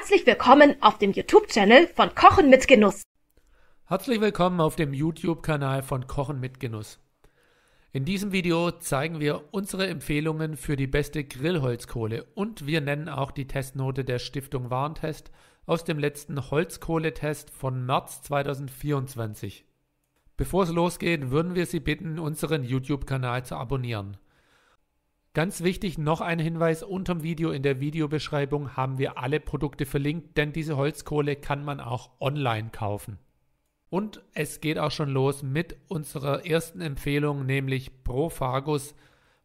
Herzlich willkommen auf dem YouTube-Channel von Kochen mit Genuss. Herzlich willkommen auf dem YouTube-Kanal von Kochen mit Genuss. In diesem Video zeigen wir unsere Empfehlungen für die beste Grillholzkohle und wir nennen auch die Testnote der Stiftung Warentest aus dem letzten Holzkohletest von März 2024. Bevor es losgeht, würden wir Sie bitten, unseren YouTube-Kanal zu abonnieren. Ganz wichtig, noch ein Hinweis, unterm Video in der Videobeschreibung haben wir alle Produkte verlinkt, denn diese Holzkohle kann man auch online kaufen. Und es geht auch schon los mit unserer ersten Empfehlung, nämlich Profagus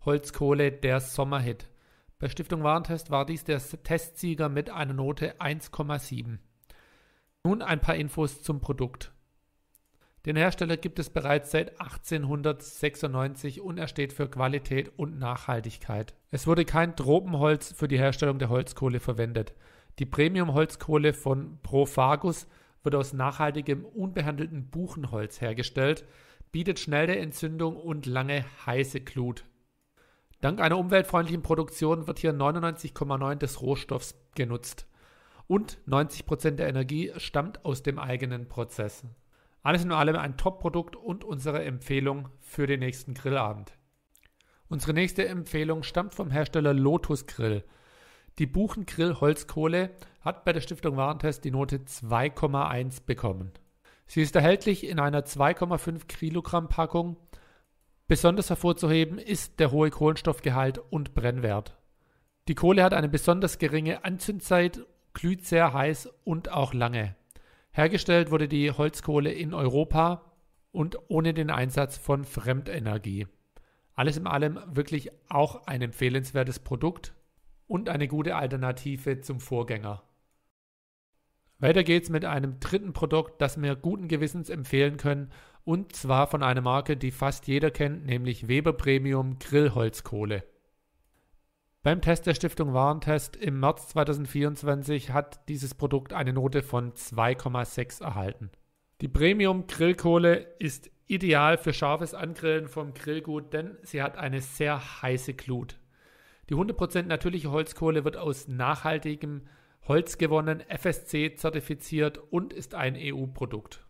Holzkohle, der Sommerhit. Bei Stiftung Warentest war dies der Testsieger mit einer Note 1,7. Nun ein paar Infos zum Produkt. Den Hersteller gibt es bereits seit 1896 und er steht für Qualität und Nachhaltigkeit. Es wurde kein Tropenholz für die Herstellung der Holzkohle verwendet. Die Premium-Holzkohle von Profagus wird aus nachhaltigem, unbehandeltem Buchenholz hergestellt, bietet schnelle Entzündung und lange heiße Glut. Dank einer umweltfreundlichen Produktion wird hier 99,9 des Rohstoffs genutzt und 90% der Energie stammt aus dem eigenen Prozess. Alles in allem ein Top-Produkt und unsere Empfehlung für den nächsten Grillabend. Unsere nächste Empfehlung stammt vom Hersteller Lotus Grill. Die Buchengrill Holzkohle hat bei der Stiftung Warentest die Note 2,1 bekommen. Sie ist erhältlich in einer 2,5 Kilogramm Packung. Besonders hervorzuheben ist der hohe Kohlenstoffgehalt und Brennwert. Die Kohle hat eine besonders geringe Anzündzeit, glüht sehr heiß und auch lange. Hergestellt wurde die Holzkohle in Europa und ohne den Einsatz von Fremdenergie. Alles in allem wirklich auch ein empfehlenswertes Produkt und eine gute Alternative zum Vorgänger. Weiter geht's mit einem dritten Produkt, das wir guten Gewissens empfehlen können und zwar von einer Marke, die fast jeder kennt, nämlich Weber Premium Grillholzkohle. Beim Test der Stiftung Warentest im März 2024 hat dieses Produkt eine Note von 2,6 erhalten. Die Premium Grillkohle ist ideal für scharfes Angrillen vom Grillgut, denn sie hat eine sehr heiße Glut. Die 100% natürliche Holzkohle wird aus nachhaltigem Holz gewonnen, FSC zertifiziert und ist ein EU-Produkt.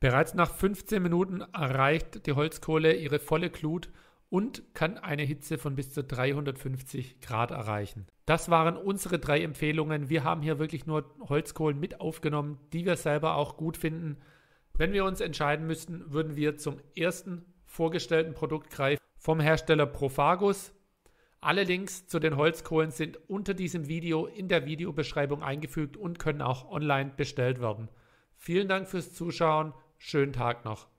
Bereits nach 15 Minuten erreicht die Holzkohle ihre volle Glut und kann eine Hitze von bis zu 350 Grad erreichen. Das waren unsere drei Empfehlungen. Wir haben hier wirklich nur Holzkohlen mit aufgenommen, die wir selber auch gut finden. Wenn wir uns entscheiden müssten, würden wir zum ersten vorgestellten Produkt greifen vom Hersteller Profagus. Alle Links zu den Holzkohlen sind unter diesem Video in der Videobeschreibung eingefügt und können auch online bestellt werden. Vielen Dank fürs Zuschauen. Schönen Tag noch.